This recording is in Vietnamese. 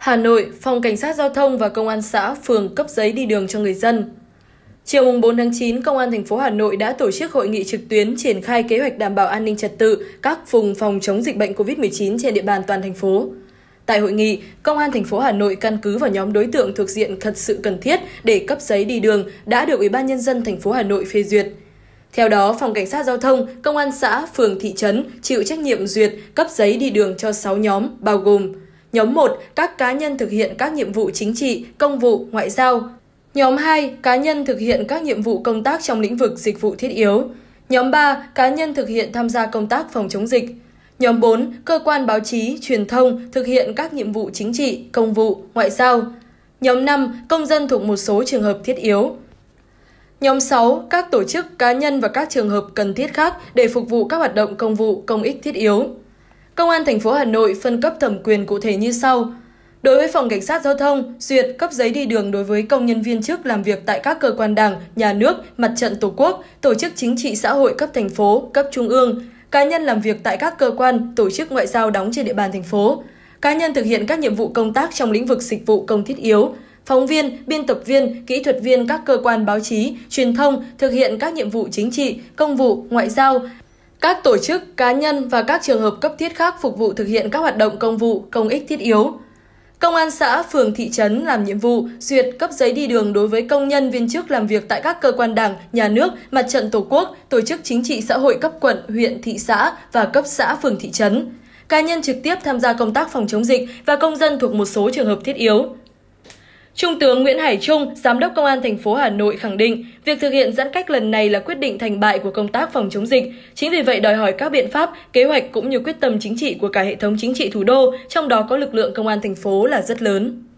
Hà Nội, Phòng Cảnh sát Giao thông và Công an xã, phường cấp giấy đi đường cho người dân. Chiều 4 tháng 9, Công an thành phố Hà Nội đã tổ chức hội nghị trực tuyến triển khai kế hoạch đảm bảo an ninh trật tự các vùng phòng chống dịch bệnh COVID-19 trên địa bàn toàn thành phố. Tại hội nghị, Công an thành phố Hà Nội căn cứ vào nhóm đối tượng thuộc diện thật sự cần thiết để cấp giấy đi đường đã được Ủy ban nhân dân thành phố Hà Nội phê duyệt. Theo đó, Phòng Cảnh sát Giao thông, Công an xã, phường, thị trấn chịu trách nhiệm duyệt cấp giấy đi đường cho 6 nhóm, bao gồm Nhóm 1, các cá nhân thực hiện các nhiệm vụ chính trị, công vụ, ngoại giao. Nhóm 2, cá nhân thực hiện các nhiệm vụ công tác trong lĩnh vực dịch vụ thiết yếu. Nhóm 3, cá nhân thực hiện tham gia công tác phòng chống dịch. Nhóm 4, cơ quan báo chí, truyền thông thực hiện các nhiệm vụ chính trị, công vụ, ngoại giao. Nhóm 5, công dân thuộc một số trường hợp thiết yếu. Nhóm 6, các tổ chức, cá nhân và các trường hợp cần thiết khác để phục vụ các hoạt động công vụ, công ích thiết yếu. Công an thành phố Hà Nội phân cấp thẩm quyền cụ thể như sau. Đối với phòng cảnh sát giao thông, duyệt cấp giấy đi đường đối với công nhân viên chức làm việc tại các cơ quan Đảng, nhà nước, mặt trận Tổ quốc, tổ chức chính trị xã hội cấp thành phố, cấp trung ương, cá nhân làm việc tại các cơ quan, tổ chức ngoại giao đóng trên địa bàn thành phố, cá nhân thực hiện các nhiệm vụ công tác trong lĩnh vực dịch vụ công thiết yếu, phóng viên, biên tập viên, kỹ thuật viên các cơ quan báo chí, truyền thông thực hiện các nhiệm vụ chính trị, công vụ, ngoại giao, các tổ chức, cá nhân và các trường hợp cấp thiết khác phục vụ thực hiện các hoạt động công vụ, công ích thiết yếu. Công an xã, phường, thị trấn làm nhiệm vụ, duyệt cấp giấy đi đường đối với công nhân viên chức làm việc tại các cơ quan đảng, nhà nước, mặt trận tổ quốc, tổ chức chính trị xã hội cấp quận, huyện, thị xã và cấp xã, phường, thị trấn. Cá nhân trực tiếp tham gia công tác phòng chống dịch và công dân thuộc một số trường hợp thiết yếu. Trung tướng Nguyễn Hải Trung, Giám đốc Công an thành phố Hà Nội khẳng định, việc thực hiện giãn cách lần này là quyết định thành bại của công tác phòng chống dịch. Chính vì vậy đòi hỏi các biện pháp, kế hoạch cũng như quyết tâm chính trị của cả hệ thống chính trị thủ đô, trong đó có lực lượng công an thành phố là rất lớn.